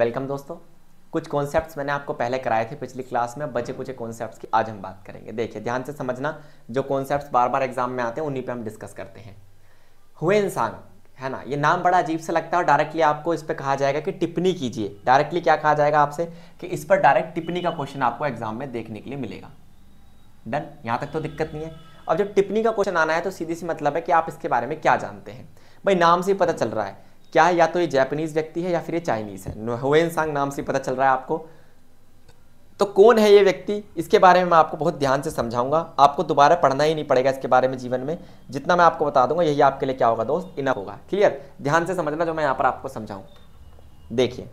Welcome दोस्तों कुछ concepts मैंने आपको पहले कराए थे पिछली क्लास में बचे कुछ कॉन्सेप्ट्स की आज हम बात करेंगे देखिए ध्यान से समझना जो कॉन्सेप्ट्स बार बार एग्जाम में आते हैं उन्हीं पे हम डिस्कस करते हैं हुए इंसान है ना ये नाम बड़ा अजीब से लगता है डायरेक्टली आपको इस पर कहा जाएगा कि टिप्पणी कीजिए डायरेक्टली क्या कहा जाएगा आपसे कि इस पर डायरेक्ट टिप्पणी का क्वेश्चन आपको एग्जाम में देखने के लिए मिलेगा डन यहाँ तक तो दिक्कत नहीं है अब जब टिप्पणी का क्वेश्चन आना है तो सीधी सी मतलब है कि आप इसके बारे में क्या जानते हैं भाई नाम से ही पता चल रहा है क्या है या तो ये जैपनीज व्यक्ति है या फिर ये चाइनीज है हुएन सांग नाम से पता चल रहा है आपको तो कौन है ये व्यक्ति इसके बारे में मैं आपको बहुत ध्यान से समझाऊंगा आपको दोबारा पढ़ना ही नहीं पड़ेगा इसके बारे में जीवन में जितना मैं आपको बता दूंगा यही आपके लिए क्या होगा दोस्त इनफ होगा क्लियर ध्यान से समझना जो मैं यहाँ पर आपको समझाऊँ देखिए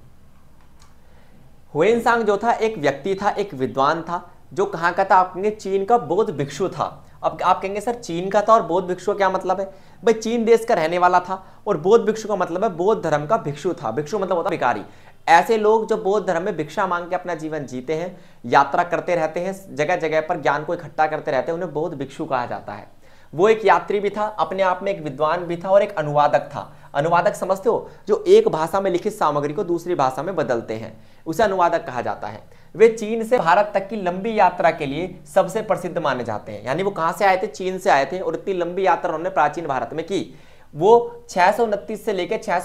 हुएन सांग जो था एक व्यक्ति था एक विद्वान था जो कहाँ का था आपने चीन का बौद्ध भिक्षु था अब आप कहेंगे सर चीन का था और बौद्ध भिक्षु क्या मतलब है भाई चीन देश का रहने वाला था और बौद्ध भिक्षु का मतलब है बौद्ध धर्म का भिक्षु था भिक्षु मतलब होता भिकारी ऐसे लोग जो बौद्ध धर्म में भिक्षा मांग के अपना जीवन जीते हैं यात्रा करते रहते हैं जगह जगह पर ज्ञान को इकट्ठा करते रहते हैं उन्हें बौद्ध भिक्षु कहा जाता है वो एक यात्री भी था अपने आप में एक विद्वान भी था और एक अनुवादक था अनुवादक समझते हो जो एक भाषा में लिखित सामग्री को दूसरी भाषा में बदलते हैं उसे अनुवादक कहा जाता है वे चीन से भारत तक की लंबी यात्रा के लिए सबसे प्रसिद्ध माने जाते हैं यानी वो कहां से आए थे चीन से आए थे और इतनी लंबी यात्रा उन्होंने प्राचीन भारत में की वो छह से लेकर छह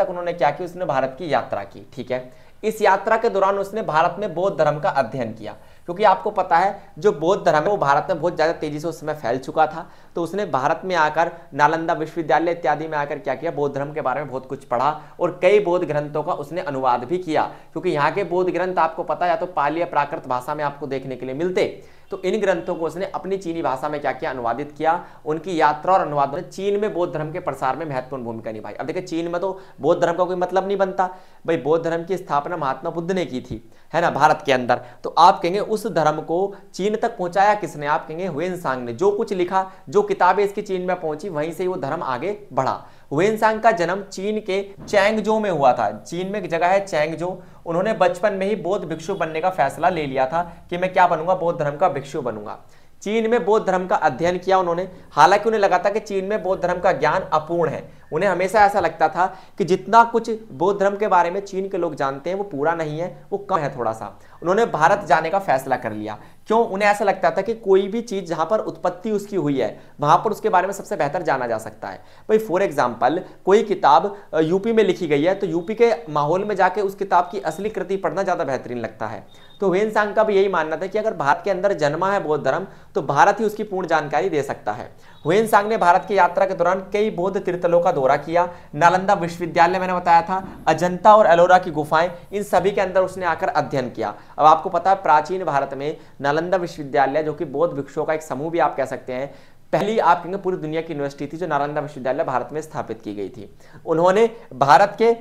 तक उन्होंने क्या की उसने भारत की यात्रा की ठीक है इस यात्रा के दौरान उसने भारत में बौद्ध धर्म का अध्ययन किया क्योंकि आपको पता है जो बौद्ध धर्म है वो भारत में बहुत ज़्यादा तेजी से उस समय फैल चुका था तो उसने भारत में आकर नालंदा विश्वविद्यालय इत्यादि में आकर क्या किया बौद्ध धर्म के बारे में बहुत कुछ पढ़ा और कई बौद्ध ग्रंथों का उसने अनुवाद भी किया क्योंकि यहाँ के बौद्ध ग्रंथ आपको पता या तो पाली या प्राकृत भाषा में आपको देखने के लिए मिलते तो इन ग्रंथों को उसने अपनी चीनी भाषा में क्या किया अनुवादित किया उनकी यात्रा और अनुवाद में चीन में बौद्ध धर्म के प्रसार में महत्वपूर्ण भूमिका निभाई अब देखिए चीन में तो बौद्ध धर्म का कोई मतलब नहीं बनता भाई बौद्ध धर्म की स्थापना महात्मा बुद्ध ने की थी है ना भारत के अंदर तो आप कहेंगे उस धर्म को चीन तक पहुंचाया किसने आप कहेंगे हुएन सांग ने जो कुछ लिखा जो किताबें इसकी चीन में पहुंची वहीं से वो धर्म आगे बढ़ा हुएन सांग का जन्म चीन के चैंगजो में हुआ था चीन में एक जगह है चैंगजो उन्होंने बचपन में ही बौद्ध भिक्षु बनने का फैसला ले लिया था कि मैं क्या बनूंगा बौद्ध धर्म का भिक्षु बनूंगा चीन में बौद्ध धर्म का अध्ययन किया उन्होंने हालांकि उन्हें लगा था कि चीन में बौद्ध धर्म का ज्ञान अपूर्ण है उन्हें हमेशा ऐसा लगता था कि जितना कुछ बौद्ध धर्म के बारे में चीन के लोग जानते हैं वो पूरा नहीं है वो कम है थोड़ा सा उन्होंने भारत जाने का फैसला कर लिया क्यों उन्हें ऐसा लगता था कि कोई भी चीज़ जहां पर उत्पत्ति उसकी हुई है वहां पर उसके बारे में सबसे बेहतर जाना जा सकता है भाई फॉर एग्जाम्पल कोई किताब यूपी में लिखी गई है तो यूपी के माहौल में जाके उस किताब की असली कृति पढ़ना ज़्यादा बेहतरीन लगता है तो वेन सांग का भी यही मानना था कि अगर भारत के अंदर जन्मा है बौद्ध धर्म तो भारत ही उसकी पूर्ण जानकारी दे सकता है हुएन सांग ने भारत की यात्रा के दौरान कई बौद्ध तीर्थलों का दौरा किया नालंदा विश्वविद्यालय मैंने बताया था अजंता और एलोरा की गुफाएं इन सभी के अंदर उसने आकर अध्ययन किया अब आपको पता है प्राचीन भारत में नालंदा विश्वविद्यालय जो कि बौद्ध भिक्षुओं का एक समूह भी आप कह सकते हैं पहली आप कहेंगे पूरी दुनिया की यूनिवर्सिटी थी जो नालंदा विश्वविद्यालय भारत में स्थापित की गई थी उन्होंने भारत के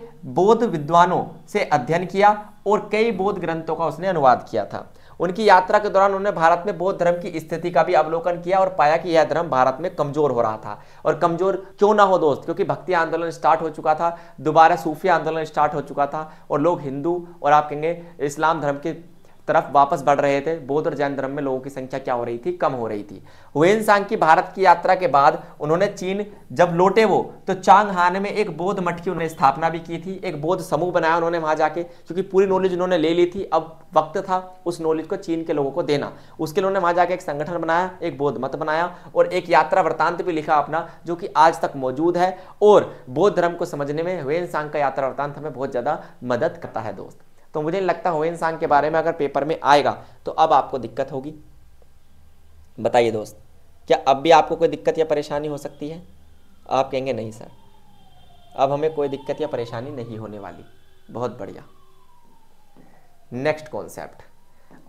बौद्ध विद्वानों से अध्ययन किया और कई बौद्ध ग्रंथों का उसने अनुवाद किया था उनकी यात्रा के दौरान उन्होंने भारत में बौद्ध धर्म की स्थिति का भी अवलोकन किया और पाया कि यह धर्म भारत में कमजोर हो रहा था और कमजोर क्यों ना हो दोस्त क्योंकि भक्ति आंदोलन स्टार्ट हो चुका था दोबारा सूफी आंदोलन स्टार्ट हो चुका था और लोग हिंदू और आप कहेंगे इस्लाम धर्म के तरफ वापस बढ़ रहे थे बौद्ध और जैन धर्म में लोगों की संख्या क्या हो रही थी कम हो रही थी हुएन सांग की भारत की यात्रा के बाद उन्होंने चीन जब लौटे वो तो चांग हान में एक बौद्ध मठ की उन्होंने स्थापना भी की थी एक बौद्ध समूह बनाया उन्होंने वहां जाके क्योंकि पूरी नॉलेज उन्होंने ले ली थी अब वक्त था उस नॉलेज को चीन के लोगों को देना उसके लिए उन्होंने वहां जाके एक संगठन बनाया एक बौद्ध मत बनाया और एक यात्रा वृतांत भी लिखा अपना जो कि आज तक मौजूद है और बौद्ध धर्म को समझने में हुएन सांग का यात्रा वृतांत हमें बहुत ज़्यादा मदद करता है दोस्त तो मुझे नहीं लगता हुए इंसान के बारे में अगर पेपर में आएगा तो अब आपको दिक्कत होगी बताइए दोस्त क्या अब भी आपको कोई दिक्कत या परेशानी हो सकती है आप कहेंगे नहीं सर अब हमें कोई दिक्कत या परेशानी नहीं होने वाली बहुत बढ़िया नेक्स्ट कॉन्सेप्ट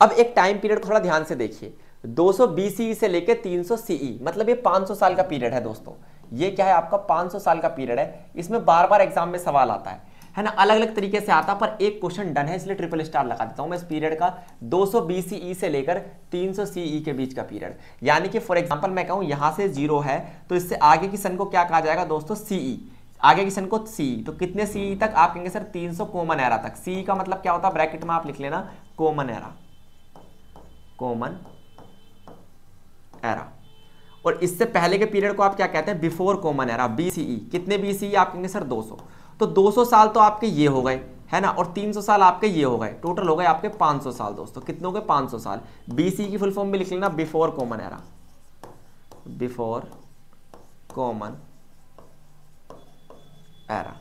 अब एक टाइम पीरियड थोड़ा ध्यान से देखिए 200 बीसीई से लेकर 300 सीई मतलब ये 500 साल का पीरियड है दोस्तों ये क्या है आपका 500 साल का पीरियड है इसमें बार बार एग्जाम में सवाल आता है है ना अलग अलग तरीके से आता पर एक क्वेश्चन डन है इसलिए ट्रिपल स्टार लगा देता हूं मैं इस पीरियड का 200 सौ e से लेकर 300 सीई e के बीच का पीरियड यानी कि फॉर एग्जाम्पल मैं कहूं यहां से जीरो है तो इससे आगे की सन को क्या कहा जाएगा दोस्तों सीई e। आगे की सन को सी तो कितने सी तक आप कहेंगे सर तीन कॉमन एरा तक सी का मतलब क्या होता है ब्रैकेट में आप लिख लेना कॉमन एरा कॉमन एरा और इससे पहले के पीरियड को आप क्या कहते हैं बिफोर कॉमन एरा बीसीई कितने बीसीई आप कहेंगे सर 200 तो 200 साल तो आपके ये हो गए है ना और 300 साल आपके ये हो गए टोटल हो गए आपके 500 साल दोस्तों कितने हो गए 500 साल बीसी की फुल फॉर्म भी लिख लेना before common era before common era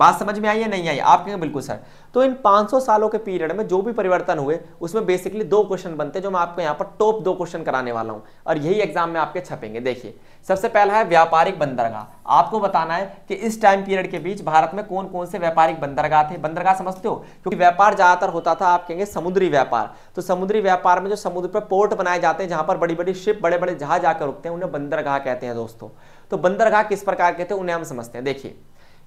बात समझ में आई है नहीं आई आपके बिल्कुल सर तो इन 500 सालों के पीरियड में जो भी परिवर्तन हुए उसमें बेसिकली दो क्वेश्चन बनते हैं जो मैं आपको यहां पर टॉप दो क्वेश्चन कराने वाला हूं और यही एग्जाम में आपके छपेंगे देखिए सबसे पहला है व्यापारिक बंदरगाह आपको बताना है कि इस टाइम पीरियड के बीच भारत में कौन कौन से व्यापारिक बंदरगाह थे बंदरगाह समझते हो क्योंकि व्यापार ज़्यादातर होता था आप कहेंगे समुद्री व्यापार तो समुद्री व्यापार में जो समुद्र पर पोर्ट बनाए जाते हैं जहां पर बड़ी बड़ी शिप बड़े बड़े जहाज आकर रुकते हैं उन्हें बंदरगाह कहते हैं दोस्तों तो बंदरगाह किस प्रकार के थे उन्हें हम समझते हैं देखिए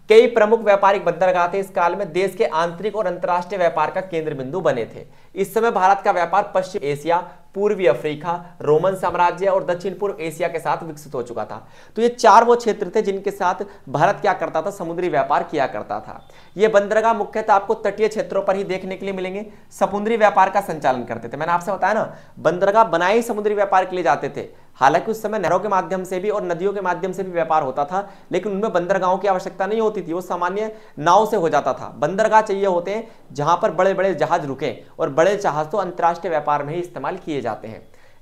कई प्रमुख व्यापारिक बंदरगाह थे इस काल में देश के आंतरिक और अंतर्राष्ट्रीय व्यापार का केंद्र बिंदु बने थे इस समय भारत का व्यापार पश्चिम एशिया पूर्वी अफ्रीका रोमन साम्राज्य और दक्षिण पूर्व एशिया के साथ विकसित हो चुका था तो ये चार वो क्षेत्र थे जिनके साथ भारत क्या करता था समुद्री व्यापार किया करता था ये बंदरगाह मुख्यतः आपको तटीय क्षेत्रों पर ही देखने के लिए मिलेंगे समुद्री व्यापार का संचालन करते थे मैंने आपसे बताया ना बंदरगाह बनाए ही समुद्री व्यापार के लिए जाते थे हालांकि उस समय नहरों के माध्यम से भी और नदियों के माध्यम से भी व्यापार होता था लेकिन उनमें बंदरगाहों की आवश्यकता नहीं होती थी वो सामान्य नाव से हो जाता था बंदरगाह चाहिए होते हैं जहाँ पर बड़े बड़े जहाज रुके और बड़े जहाज तो अंतर्राष्ट्रीय व्यापार में ही इस्तेमाल किए जाते हैं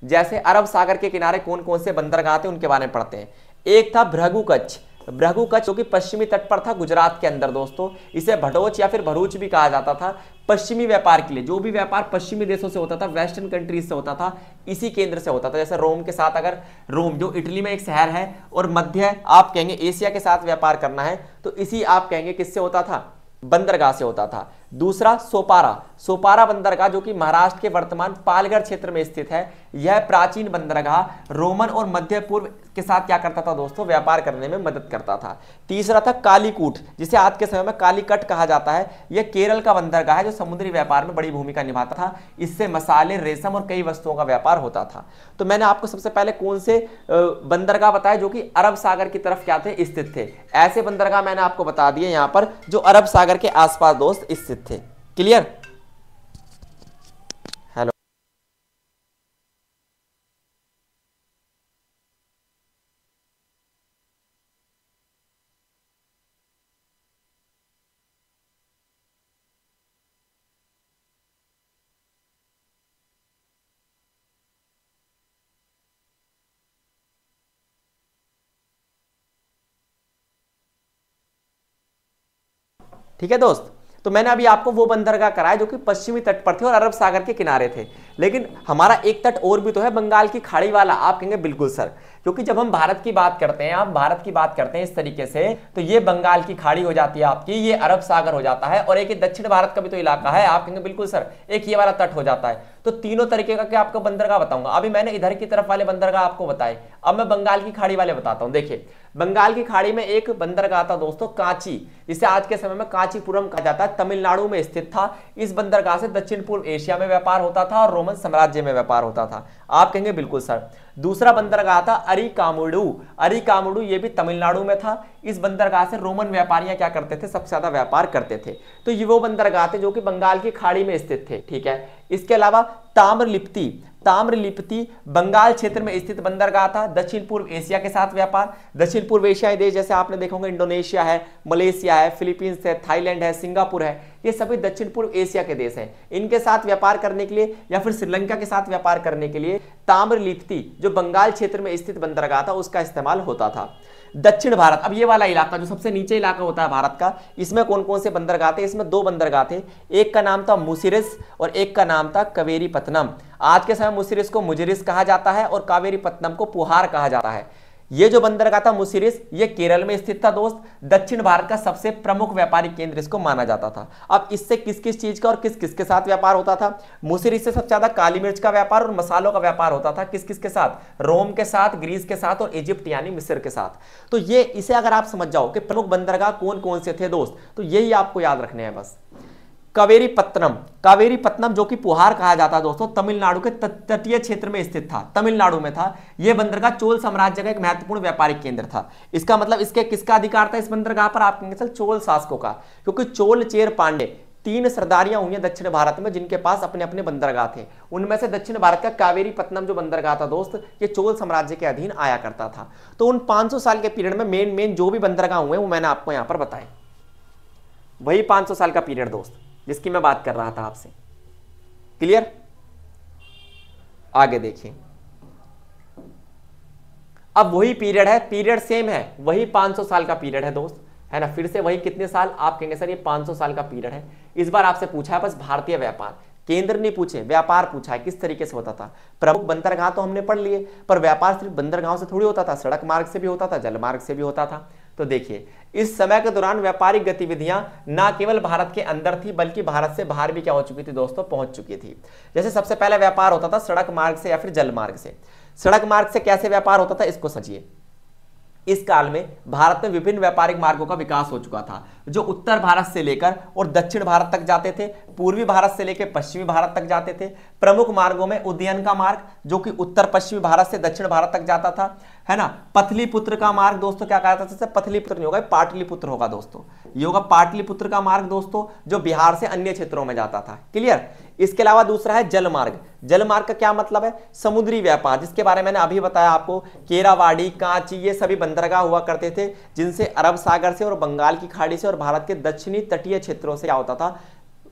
जैसे अरब सागर के किनारे कौन कौन से बंदरगाह थे उनके बारे में पढ़ते हैं एक था भ्रगु कच्छ भ्रगु कच्छ जो कि पश्चिमी तट पर था गुजरात के अंदर दोस्तों इसे भटोच या फिर भरूच भी कहा जाता था पश्चिमी व्यापार के लिए जो भी व्यापार पश्चिमी देशों से होता था वेस्टर्न कंट्रीज से होता था इसी केंद्र से होता था जैसे रोम के साथ अगर रोम जो इटली में एक शहर है और मध्य आप कहेंगे एशिया के साथ व्यापार करना है तो इसी आप कहेंगे किससे होता था बंदरगाह से होता था दूसरा सोपारा सोपारा बंदरगाह जो कि महाराष्ट्र के वर्तमान पालगढ़ क्षेत्र में स्थित है यह प्राचीन बंदरगाह रोमन और मध्य पूर्व के साथ क्या करता था दोस्तों व्यापार करने में मदद करता था तीसरा था कालीकूट जिसे आज के समय में कालीकट कहा जाता है यह केरल का बंदरगाह है जो समुद्री व्यापार में बड़ी भूमिका निभाता था इससे मसाले रेशम और कई वस्तुओं का व्यापार होता था तो मैंने आपको सबसे पहले कौन से बंदरगाह बताया जो कि अरब सागर की तरफ क्या थे स्थित थे ऐसे बंदरगाह मैंने आपको बता दिए यहाँ पर जो अरब सागर के आसपास दोस्त स्थित थे क्लियर ठीक है दोस्त तो मैंने अभी आपको वो बंदरगाह कराया जो कि पश्चिमी तट पर थे और अरब सागर के किनारे थे लेकिन हमारा एक तट और भी तो है बंगाल की खाड़ी वाला आप कहेंगे बिल्कुल सर क्योंकि जब हम भारत की बात करते हैं आप भारत की बात करते हैं इस तरीके से तो ये बंगाल की खाड़ी हो जाती है आपकी ये अरब सागर हो जाता है और एक दक्षिण भारत का भी तो इलाका है आप कहेंगे बिल्कुल सर एक ये वाला तट हो जाता है तो तीनों तरीके का क्या आपको बंदरगाह बताऊंगा अभी मैंने इधर की तरफ वाले बंदरगाह आपको बताए अब मैं बंगाल की खाड़ी वाले बताता हूँ देखिए बंगाल की खाड़ी में एक बंदरगाह था दोस्तों कांची जिसे आज के समय में कांचीपुरम कहा जाता है तमिलनाडु में स्थित था इस बंदरगाह से दक्षिण पूर्व एशिया में व्यापार होता था और रोमन साम्राज्य में व्यापार होता था आप कहेंगे बिल्कुल सर दूसरा बंदरगाह था अरी कामुडू ये भी तमिलनाडु में था इस बंदरगाह से रोमन व्यापारियां क्या करते थे सबसे ज्यादा व्यापार करते थे तो ये वो बंदरगाह थे जो कि बंगाल की खाड़ी में स्थित थे ठीक है इसके अलावा ताम्रलिप्ति ताम्रलिप्ति बंगाल क्षेत्र में स्थित बंदरगाह था दक्षिण पूर्व एशिया के साथ व्यापार दक्षिण पूर्व एशियाई देश जैसे आपने देखोगे इंडोनेशिया है मलेशिया है फिलीपींस है थाईलैंड है सिंगापुर है ये सभी दक्षिण पूर्व एशिया के देश हैं इनके साथ व्यापार करने के लिए या फिर श्रीलंका के साथ व्यापार करने के लिए ताम्रलिप्ति जो बंगाल क्षेत्र में स्थित बंदरगाह था उसका इस्तेमाल होता था दक्षिण भारत अब ये वाला इलाका जो सबसे नीचे इलाका होता है भारत का इसमें कौन कौन से बंदरगाह थे इसमें दो बंदरगाह थे एक का नाम था मुसिरिस और एक का नाम था कवेरी आज के समय मुसिरिस को मुजरिस कहा जाता है और कावेरी को पुहार कहा जाता है ये जो बंदरगाह था मुसीरिस ये केरल में स्थित था दोस्त दक्षिण भारत का सबसे प्रमुख व्यापारिक केंद्र इसको माना जाता था अब इससे किस किस चीज का और किस किस के साथ व्यापार होता था मुसीरिस से सबसे ज्यादा काली मिर्च का व्यापार और मसालों का व्यापार होता था किस किस के साथ रोम के साथ ग्रीस के साथ और इजिप्ट यानी मिस्र के साथ तो ये इसे अगर आप समझ जाओ कि प्रमुख बंदरगाह कौन कौन से थे दोस्त तो यही आपको याद रखने हैं बस कावेरी पत्तनम कावेरी पत्नम जो कि पुहार कहा जाता है दोस्तों तमिलनाडु के तटीय क्षेत्र में स्थित था तमिलनाडु में था यह बंदरगाह चोल साम्राज्य का एक महत्वपूर्ण व्यापारिक केंद्र था इसका मतलब इसके किसका अधिकार था इस बंदरगाह पर आप कहेंगे चोल शासकों का क्योंकि चोल चेर पांडे तीन सरदारियां हुई हैं दक्षिण भारत में जिनके पास अपने अपने बंदरगाह थे उनमें से दक्षिण भारत का कावेरी पत्नम जो बंदरगाह था दोस्त ये चोल साम्राज्य के अधीन आया करता था तो उन 500 साल के पीरियड में मेन मेन जो भी बंदरगाह हुए वो मैंने आपको यहाँ पर बताए वही 500 साल का पीरियड दोस्त जिसकी मैं बात कर रहा था आपसे क्लियर आगे देखिए अब वही पीरियड है पीरियड सेम है वही 500 साल का पीरियड है दोस्त है ना फिर से वही कितने साल आप कहेंगे सर ये 500 साल का पीरियड है इस बार आपसे पूछा है बस भारतीय व्यापार केंद्र ने पूछे व्यापार पूछा है किस तरीके से होता था प्रमुख बंदरगाह तो हमने पढ़ लिए पर व्यापार सिर्फ बंदरगाहों से थोड़ी होता था सड़क मार्ग से भी होता था जल मार्ग से भी होता था तो देखिए इस समय के दौरान व्यापारिक गतिविधियां ना केवल भारत के अंदर थी बल्कि भारत से बाहर भी क्या हो चुकी थी दोस्तों पहुंच चुकी थी जैसे सबसे पहला व्यापार होता था सड़क मार्ग से या फिर जल मार्ग से सड़क मार्ग से कैसे व्यापार होता था इसको समझिए इस काल में भारत में विभिन्न व्यापारिक मार्गों का विकास हो चुका था जो उत्तर भारत से लेकर और दक्षिण भारत तक जाते थे पूर्वी भारत से लेकर पश्चिमी भारत तक जाते थे प्रमुख मार्गों में उद्यन का मार्ग जो कि उत्तर पश्चिमी भारत से दक्षिण भारत तक जाता था है ना पुत्र का मार्ग दोस्तों क्या कहा पथली पुत्र नहीं होगा पाटलिपुत्र होगा दोस्तों ये होगा पुत्र का मार्ग दोस्तों जो बिहार से अन्य क्षेत्रों में जाता था क्लियर इसके अलावा दूसरा है जलमार्ग जलमार्ग का क्या मतलब है समुद्री व्यापार जिसके बारे में मैंने अभी बताया आपको केरावाड़ी कांची ये सभी बंदरगाह हुआ करते थे जिनसे अरब सागर से और बंगाल की खाड़ी से और भारत के दक्षिणी तटीय क्षेत्रों से क्या होता था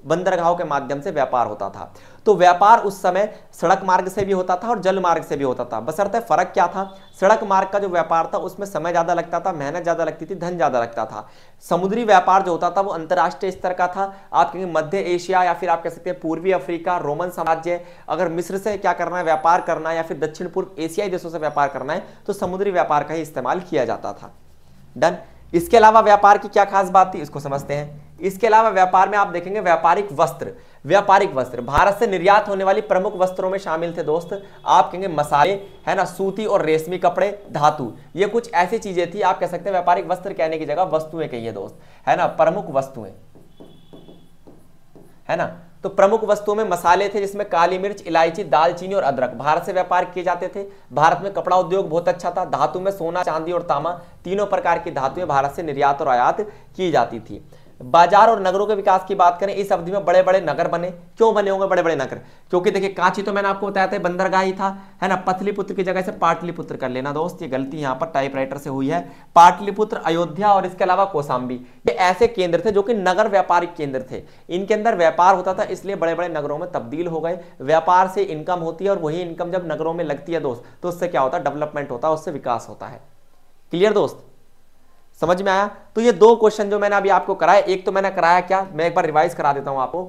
बंदरगाहों के माध्यम से व्यापार होता था तो व्यापार उस समय सड़क मार्ग से भी होता था और जल मार्ग से भी होता था बसरते फर्क क्या था सड़क मार्ग का जो व्यापार था उसमें समय ज़्यादा लगता था मेहनत ज़्यादा लगती थी धन ज़्यादा लगता था समुद्री व्यापार जो होता था वो अंतर्राष्ट्रीय स्तर का था आप कहेंगे मध्य एशिया या फिर आप कह सकते हैं पूर्वी अफ्रीका रोमन साम्राज्य अगर मिस्र से क्या करना है व्यापार करना है या फिर दक्षिण पूर्व एशियाई देशों से व्यापार करना है तो समुद्री व्यापार का ही इस्तेमाल किया जाता था डन इसके अलावा व्यापार की क्या खास बात थी इसको समझते हैं इसके अलावा व्यापार में आप देखेंगे व्यापारिक वस्त्र व्यापारिक वस्त्र भारत से निर्यात होने वाली प्रमुख वस्त्रों में शामिल थे दोस्त आप कहेंगे मसाले है ना सूती और रेशमी कपड़े धातु ये कुछ ऐसी चीजें थी आप कह सकते हैं व्यापारिक वस्त्र कहने की जगह वस्तुएं कहिए दोस्त है ना प्रमुख वस्तुएं है ना तो प्रमुख वस्तुओं में मसाले थे जिसमें काली मिर्च इलायची दालचीनी और अदरक भारत से व्यापार किए जाते थे भारत में कपड़ा उद्योग बहुत अच्छा था धातु में सोना चांदी और तामा तीनों प्रकार की धातुएं भारत से निर्यात और आयात की जाती थी बाजार और नगरों के विकास की बात करें इस अवधि में बड़े बड़े नगर बने क्यों बने होंगे बड़े बड़े नगर क्योंकि देखिए कांची तो मैंने आपको बताया था बंदरगाह ही था है ना पथलीपुत्र की जगह से पाटलिपुत्र कर लेना दोस्त ये गलती यहाँ पर टाइपराइटर से हुई है पाटलिपुत्र अयोध्या और इसके अलावा कोसाम्बी ये ऐसे केंद्र थे जो कि नगर व्यापारिक केंद्र थे इनके अंदर व्यापार होता था इसलिए बड़े बड़े नगरों में तब्दील हो गए व्यापार से इनकम होती है और वही इनकम जब नगरों में लगती है दोस्त तो उससे क्या होता है डेवलपमेंट होता है उससे विकास होता है क्लियर दोस्त समझ में आया तो ये दो क्वेश्चन जो मैंने अभी आपको कराया एक तो मैंने कराया क्या मैं एक बार रिवाइज करा देता हूं आपको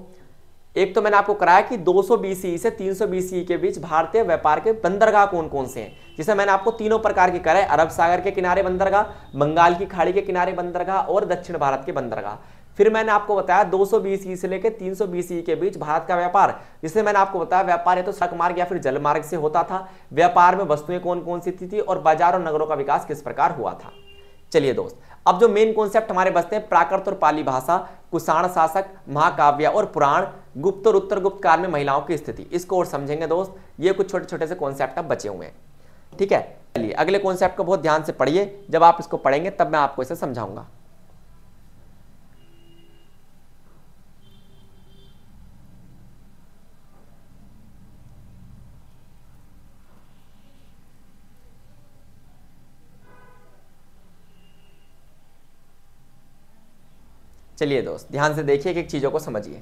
एक तो मैंने आपको कराया कि 200 बीसी e से 300 बीसी e के बीच भारतीय व्यापार के बंदरगाह कौन कौन से हैं जिसे मैंने आपको तीनों प्रकार के कराए अरब सागर के किनारे बंदरगाह बंगाल की खाड़ी के किनारे बंदरगाह और दक्षिण भारत के बंदरगाह फिर मैंने आपको बताया 200 बीसी e से लेकर 300 बीसी के बीच भारत का व्यापार जिसे मैंने आपको बताया व्यापार या तो सड़क मार्ग या फिर जल मार्ग से होता था व्यापार में वस्तुएं कौन कौन सी थी, थी और बाजार और नगरों का विकास किस प्रकार हुआ था चलिए दोस्त अब जो मेन कॉन्सेप्ट हमारे बसते हैं प्राकृत और पाली भाषा कुषाण शासक महाकाव्य और पुराण गुप्त और उत्तर गुप्त काल में महिलाओं की स्थिति इसको और समझेंगे दोस्त ये कुछ छोटे छोटे से कॉन्सेप्ट अब बचे हुए हैं ठीक है चलिए अगले कॉन्सेप्ट को बहुत ध्यान से पढ़िए जब आप इसको पढ़ेंगे तब मैं आपको इसे समझाऊंगा चलिए दोस्त ध्यान से देखिए एक चीज़ों को समझिए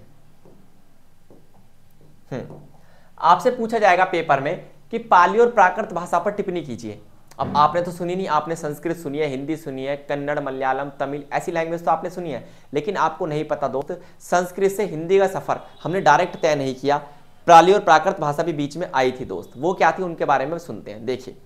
हम्म, आपसे पूछा जाएगा पेपर में कि पाली और प्राकृत भाषा पर टिप्पणी कीजिए अब आपने तो सुनी नहीं आपने संस्कृत सुनी है हिंदी सुनी है कन्नड़ मलयालम तमिल ऐसी लैंग्वेज तो आपने सुनी है लेकिन आपको नहीं पता दोस्त संस्कृत से हिंदी का सफ़र हमने डायरेक्ट तय नहीं किया प्राली और प्राकृत भाषा भी बीच में आई थी दोस्त वो क्या थी उनके बारे में सुनते हैं देखिए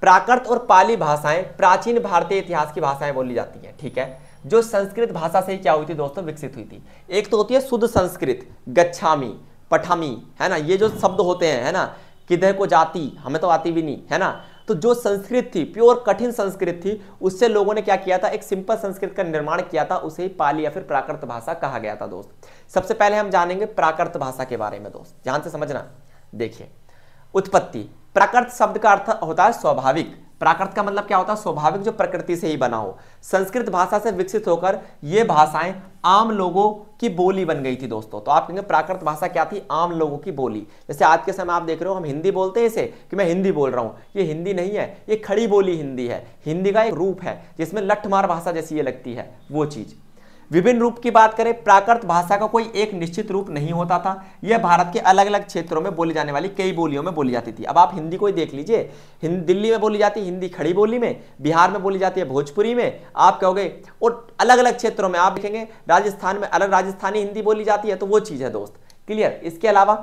प्राकृत और पाली भाषाएं प्राचीन भारतीय इतिहास की भाषाएं बोली जाती हैं ठीक है जो संस्कृत भाषा से ही क्या हुई थी दोस्तों विकसित हुई थी एक तो होती है शुद्ध संस्कृत गच्छामी पठामी है ना ये जो शब्द होते हैं है ना किधर को जाती हमें तो आती भी नहीं है ना तो जो संस्कृत थी प्योर कठिन संस्कृत थी उससे लोगों ने क्या किया था एक सिंपल संस्कृत का निर्माण किया था उसे ही पाली या फिर प्राकृत भाषा कहा गया था दोस्त सबसे पहले हम जानेंगे प्राकृत भाषा के बारे में दोस्त ध्यान से समझना देखिए उत्पत्ति प्राकृत शब्द का अर्थ होता है स्वाभाविक प्राकृत का मतलब क्या होता है स्वाभाविक जो प्रकृति से ही बना हो संस्कृत भाषा से विकसित होकर ये भाषाएं आम लोगों की बोली बन गई थी दोस्तों तो आप कहेंगे प्राकृत भाषा क्या थी आम लोगों की बोली जैसे आज के समय आप देख रहे हो हम हिंदी बोलते हैं इसे कि मैं हिंदी बोल रहा हूँ ये हिंदी नहीं है ये खड़ी बोली हिंदी है हिंदी का एक रूप है जिसमें लठमार भाषा जैसी ये लगती है वो चीज़ विभिन्न रूप की बात करें प्राकृत भाषा का कोई एक निश्चित रूप नहीं होता था यह भारत के अलग अलग क्षेत्रों में बोली जाने वाली कई बोलियों में बोली जाती थी अब आप हिंदी को ही देख लीजिए दिल्ली में बोली जाती है हिंदी खड़ी बोली में बिहार में बोली जाती है भोजपुरी में आप कहोगे और अलग अलग क्षेत्रों में आप देखेंगे राजस्थान में अलग राजस्थानी हिंदी बोली जाती है तो वो चीज़ है दोस्त क्लियर इसके अलावा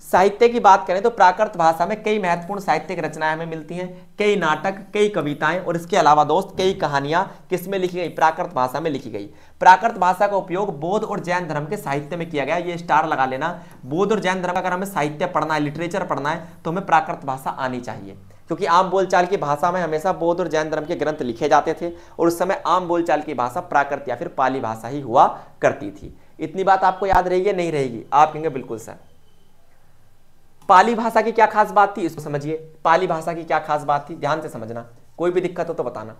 साहित्य की बात करें तो प्राकृत भाषा में कई महत्वपूर्ण साहित्यिक रचनाएं हमें मिलती हैं कई नाटक कई कविताएं और इसके अलावा दोस्त कई कहानियां किसमें लिखी गई प्राकृत भाषा में लिखी गई प्राकृत भाषा का उपयोग बौद्ध और जैन धर्म के साहित्य में किया गया ये स्टार लगा लेना बौद्ध और जैन धर्म का अगर हमें साहित्य पढ़ना है लिटरेचर पढ़ना है तो हमें प्राकृत भाषा आनी चाहिए क्योंकि आम बोलचाल की भाषा में हमेशा बौद्ध और जैन धर्म के ग्रंथ लिखे जाते थे और उस समय आम बोलचाल की भाषा प्राकृत या फिर पाली भाषा ही हुआ करती थी इतनी बात आपको याद रहेगी नहीं रहेगी आप कहेंगे बिल्कुल सर पाली भाषा की क्या खास बात थी इसको समझिए पाली भाषा की क्या खास बात थी ध्यान से समझना कोई भी दिक्कत हो तो बताना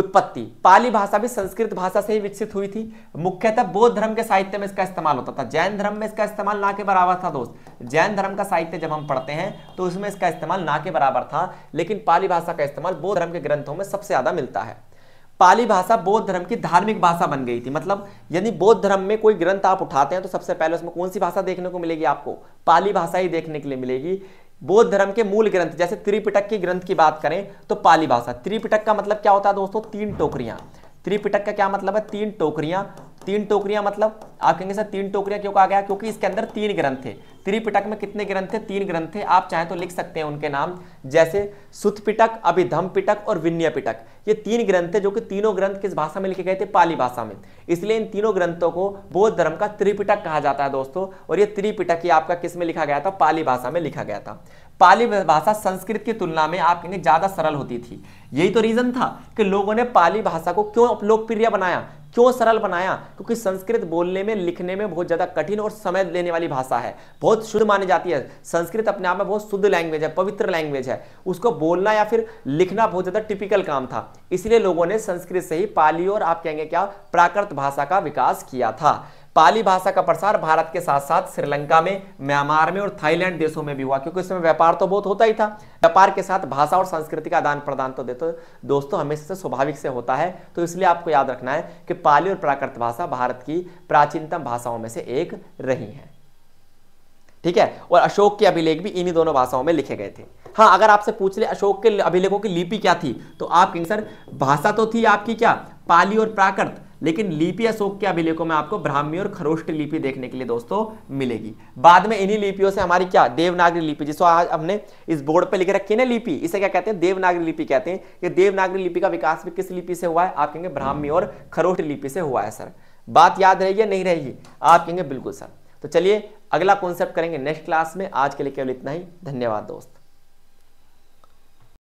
उत्पत्ति पाली भाषा भी संस्कृत भाषा से ही विकसित हुई थी मुख्यतः बौद्ध धर्म के साहित्य में इसका इस्तेमाल होता था जैन धर्म में इसका इस्तेमाल ना के बराबर था दोस्त जैन धर्म का साहित्य जब हम पढ़ते हैं तो उसमें इसका इस्तेमाल ना के बराबर था लेकिन पाली भाषा का इस्तेमाल बौद्ध धर्म के ग्रंथों में सबसे ज्यादा मिलता है पाली भाषा बौद्ध धर्म की धार्मिक भाषा बन गई थी मतलब यदि बौद्ध धर्म में कोई ग्रंथ आप उठाते हैं तो सबसे पहले उसमें कौन सी भाषा देखने को मिलेगी आपको पाली भाषा ही देखने के लिए मिलेगी बौद्ध धर्म के मूल ग्रंथ जैसे त्रिपिटक के ग्रंथ की बात करें तो पाली भाषा त्रिपिटक का मतलब क्या होता है दोस्तों तीन टोकरियां त्रिपिटक का क्या मतलब है तीन टोकरियां तीन टोकरियां मतलब आप कहेंगे सर तीन टोकरियां क्यों कहा गया क्योंकि इसके अंदर तीन ग्रंथ थे त्रिपिटक में कितने ग्रंथ थे तीन ग्रंथ थे आप चाहे तो लिख सकते हैं उनके नाम जैसे सुत पिटक अभिधम पिटक और विनय पिटक ये तीन ग्रंथ थे जो कि तीनों ग्रंथ किस भाषा में लिखे गए थे पाली भाषा में इसलिए इन तीनों ग्रंथों को बौद्ध धर्म का त्रिपिटक कहा जाता है दोस्तों और ये त्रिपिटक ये आपका किस में लिखा गया था पाली भाषा में लिखा गया था पाली भाषा संस्कृत की तुलना में आपके लिए ज़्यादा सरल होती थी यही तो रीज़न था कि लोगों ने पाली भाषा को क्यों लोकप्रिय बनाया क्यों सरल बनाया क्योंकि संस्कृत बोलने में लिखने में बहुत ज़्यादा कठिन और समय लेने वाली भाषा है बहुत शुद्ध मानी जाती है संस्कृत अपने आप में बहुत शुद्ध लैंग्वेज है पवित्र लैंग्वेज है उसको बोलना या फिर लिखना बहुत ज़्यादा टिपिकल काम था इसलिए लोगों ने संस्कृत से ही पाली और आप कहेंगे क्या प्राकृत भाषा का विकास किया था पाली भाषा का प्रसार भारत के साथ साथ श्रीलंका में म्यांमार में और थाईलैंड देशों में भी हुआ क्योंकि इसमें व्यापार तो बहुत होता ही था व्यापार के साथ भाषा और संस्कृति का आदान प्रदान तो देते दोस्तों हमेशा से स्वाभाविक से होता है तो इसलिए आपको याद रखना है कि पाली और प्राकृत भाषा भारत की प्राचीनतम भाषाओं में से एक रही है ठीक है और अशोक के अभिलेख भी इन्हीं दोनों भाषाओं में लिखे गए थे हाँ अगर आपसे पूछ ले अशोक के अभिलेखों की लिपि क्या थी तो आप कहेंगे सर भाषा तो थी आपकी क्या पाली और प्राकृत लेकिन लिपि अशोक के अभिलेखों में आपको ब्राह्मी और खरोष्ट लिपि देखने के लिए दोस्तों मिलेगी बाद में इन्हीं लिपियों से हमारी क्या देवनागरी लिपि जिसको आज हमने इस बोर्ड पर लिख रखी है ना लिपि इसे क्या कहते हैं देवनागरी लिपि कहते हैं कि देवनागरी लिपि का विकास भी किस लिपि से हुआ है आप कहेंगे ब्राह्मी और खरोष्ट लिपि से हुआ है सर बात याद रहेगी या नहीं रहेगी आप कहेंगे बिल्कुल सर तो चलिए अगला कॉन्सेप्ट करेंगे नेक्स्ट क्लास में आज के लिए केवल इतना ही धन्यवाद दोस्त